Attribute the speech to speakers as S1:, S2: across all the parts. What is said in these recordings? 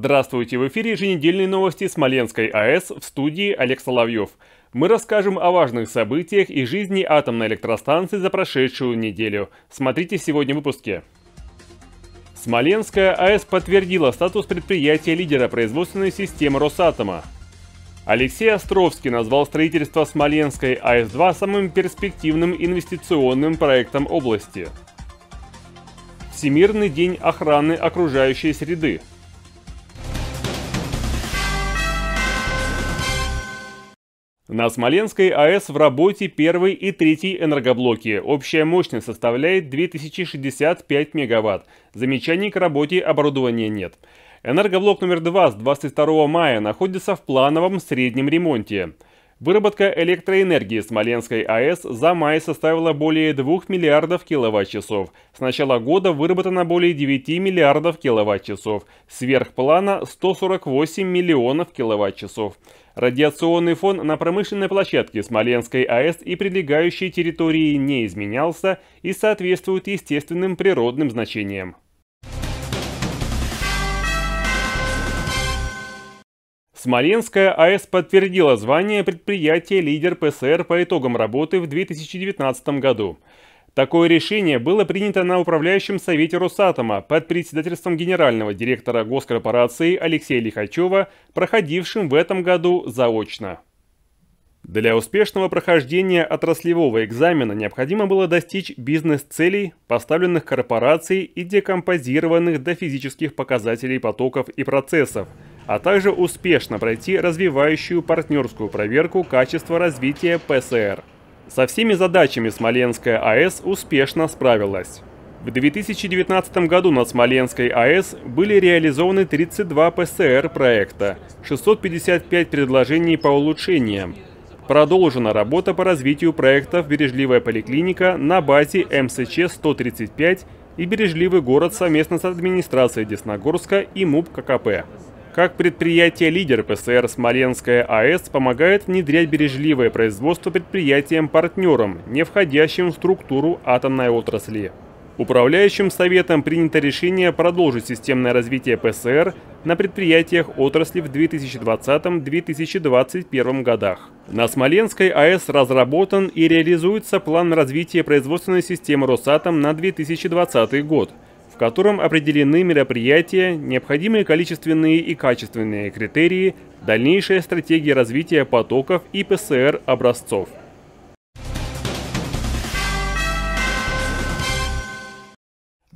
S1: Здравствуйте, в эфире еженедельные новости Смоленской АЭС в студии Олег Соловьев. Мы расскажем о важных событиях и жизни атомной электростанции за прошедшую неделю. Смотрите сегодня в выпуске. Смоленская АЭС подтвердила статус предприятия лидера производственной системы Росатома. Алексей Островский назвал строительство Смоленской АЭС-2 самым перспективным инвестиционным проектом области. Всемирный день охраны окружающей среды – На Смоленской АЭС в работе первый и третий энергоблоки. Общая мощность составляет 2065 мегаватт. Замечаний к работе оборудования нет. Энергоблок номер два с 22 мая находится в плановом среднем ремонте. Выработка электроэнергии Смоленской АЭС за май составила более 2 миллиардов киловатт-часов. С начала года выработано более 9 миллиардов киловатт-часов. Сверх плана 148 миллионов киловатт-часов. Радиационный фон на промышленной площадке Смоленской АЭС и прилегающей территории не изменялся и соответствует естественным природным значениям. Смоленская АЭС подтвердила звание предприятия «Лидер ПСР» по итогам работы в 2019 году. Такое решение было принято на управляющем совете Росатома под председательством генерального директора госкорпорации Алексея Лихачева, проходившим в этом году заочно. Для успешного прохождения отраслевого экзамена необходимо было достичь бизнес-целей, поставленных корпорацией и декомпозированных до физических показателей потоков и процессов – а также успешно пройти развивающую партнерскую проверку качества развития ПСР. Со всеми задачами Смоленская АЭС успешно справилась. В 2019 году на Смоленской АЭС были реализованы 32 ПСР проекта, 655 предложений по улучшениям. Продолжена работа по развитию проектов «Бережливая поликлиника» на базе МСЧ-135 и «Бережливый город» совместно с администрацией Десногорска и МУП ККП как предприятие-лидер ПСР «Смоленская АЭС» помогает внедрять бережливое производство предприятиям-партнерам, не входящим в структуру атомной отрасли. Управляющим советом принято решение продолжить системное развитие ПСР на предприятиях отрасли в 2020-2021 годах. На Смоленской АЭС разработан и реализуется план развития производственной системы «Росатом» на 2020 год – в котором определены мероприятия, необходимые количественные и качественные критерии, дальнейшая стратегия развития потоков и ПСР образцов.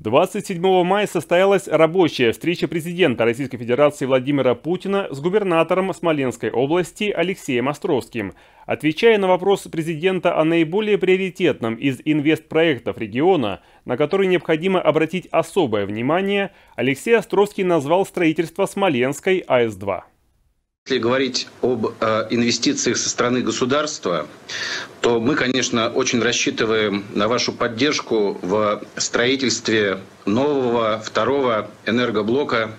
S1: 27 мая состоялась рабочая встреча президента Российской Федерации Владимира Путина с губернатором Смоленской области Алексеем Островским. Отвечая на вопрос президента о наиболее приоритетном из инвестпроектов региона, на который необходимо обратить особое внимание, Алексей Островский назвал строительство Смоленской АЭС-2. Если говорить об э, инвестициях со стороны государства, то мы, конечно, очень рассчитываем на вашу поддержку в строительстве нового второго энергоблока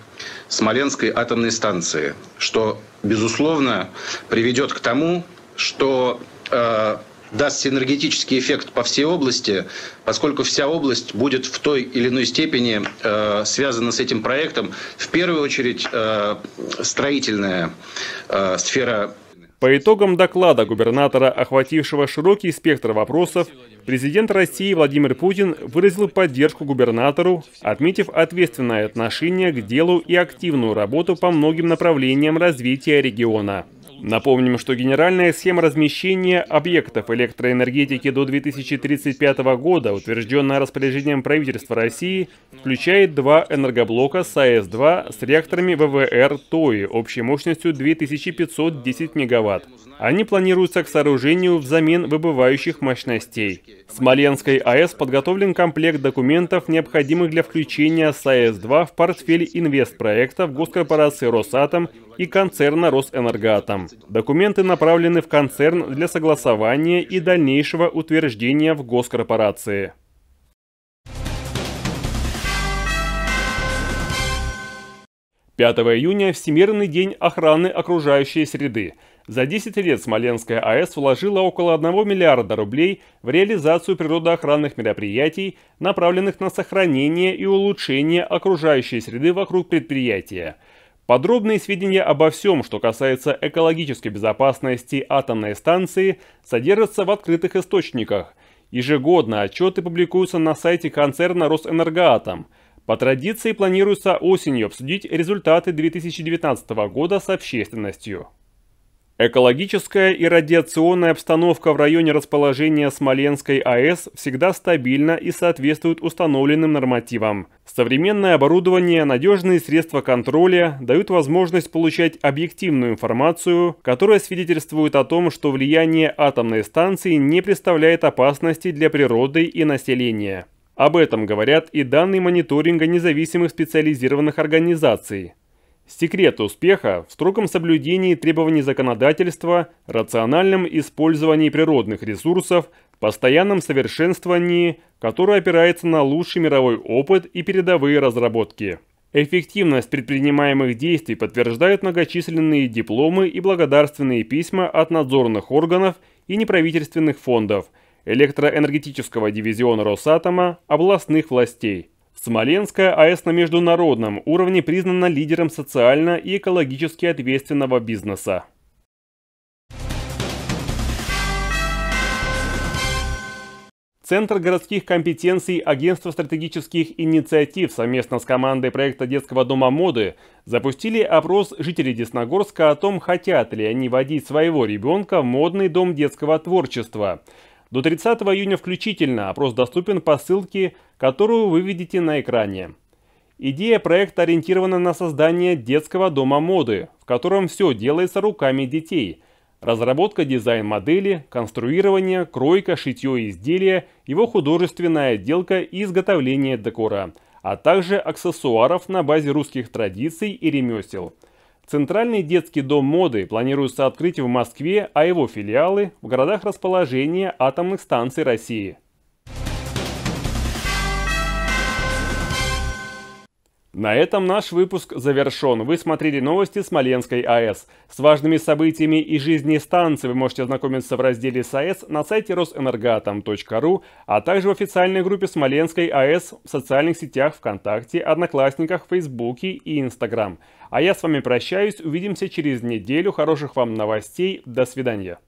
S1: Смоленской атомной станции, что, безусловно, приведет к тому, что э, даст синергетический эффект по всей области, поскольку вся область будет в той или иной степени э, связана с этим проектом. В первую очередь э, строительная э, сфера. По итогам доклада губернатора, охватившего широкий спектр вопросов, президент России Владимир Путин выразил поддержку губернатору, отметив ответственное отношение к делу и активную работу по многим направлениям развития региона. Напомним, что генеральная схема размещения объектов электроэнергетики до 2035 года, утвержденная распоряжением правительства России, включает два энергоблока САЭС-2 с реакторами ВВР ТОИ общей мощностью 2510 мегаватт. Они планируются к сооружению взамен выбывающих мощностей. В Смоленской АЭС подготовлен комплект документов, необходимых для включения САЭС-2 в портфель инвестпроектов госкорпорации «Росатом» и концерна «Росэнергоатом». Документы направлены в концерн для согласования и дальнейшего утверждения в госкорпорации. Пятого июня – Всемирный день охраны окружающей среды. За 10 лет Смоленская АЭС вложила около 1 миллиарда рублей в реализацию природоохранных мероприятий, направленных на сохранение и улучшение окружающей среды вокруг предприятия – Подробные сведения обо всем, что касается экологической безопасности атомной станции, содержатся в открытых источниках. Ежегодно отчеты публикуются на сайте концерна «Росэнергоатом». По традиции планируется осенью обсудить результаты 2019 года с общественностью. Экологическая и радиационная обстановка в районе расположения Смоленской АЭС всегда стабильна и соответствует установленным нормативам. Современное оборудование, надежные средства контроля дают возможность получать объективную информацию, которая свидетельствует о том, что влияние атомной станции не представляет опасности для природы и населения. Об этом говорят и данные мониторинга независимых специализированных организаций. Секрет успеха в строгом соблюдении требований законодательства, рациональном использовании природных ресурсов, постоянном совершенствовании, которое опирается на лучший мировой опыт и передовые разработки. Эффективность предпринимаемых действий подтверждают многочисленные дипломы и благодарственные письма от надзорных органов и неправительственных фондов, электроэнергетического дивизиона Росатома, областных властей – Смоленская АЭС на международном уровне признана лидером социально и экологически ответственного бизнеса. Центр городских компетенций Агентства стратегических инициатив совместно с командой проекта детского дома моды запустили опрос жителей Десногорска о том, хотят ли они водить своего ребенка в модный дом детского творчества. До 30 июня включительно опрос доступен по ссылке, которую вы видите на экране. Идея проекта ориентирована на создание детского дома моды, в котором все делается руками детей. Разработка дизайн-модели, конструирование, кройка, шитье изделия, его художественная отделка и изготовление декора, а также аксессуаров на базе русских традиций и ремесел – Центральный детский дом моды планируется открыть в Москве, а его филиалы – в городах расположения атомных станций России – На этом наш выпуск завершен. Вы смотрели новости Смоленской АЭС. С важными событиями и жизни станции вы можете ознакомиться в разделе с АЭС на сайте росэнергоатом.ру, а также в официальной группе Смоленской АЭС в социальных сетях ВКонтакте, Одноклассниках, Фейсбуке и Инстаграм. А я с вами прощаюсь, увидимся через неделю. Хороших вам новостей, до свидания.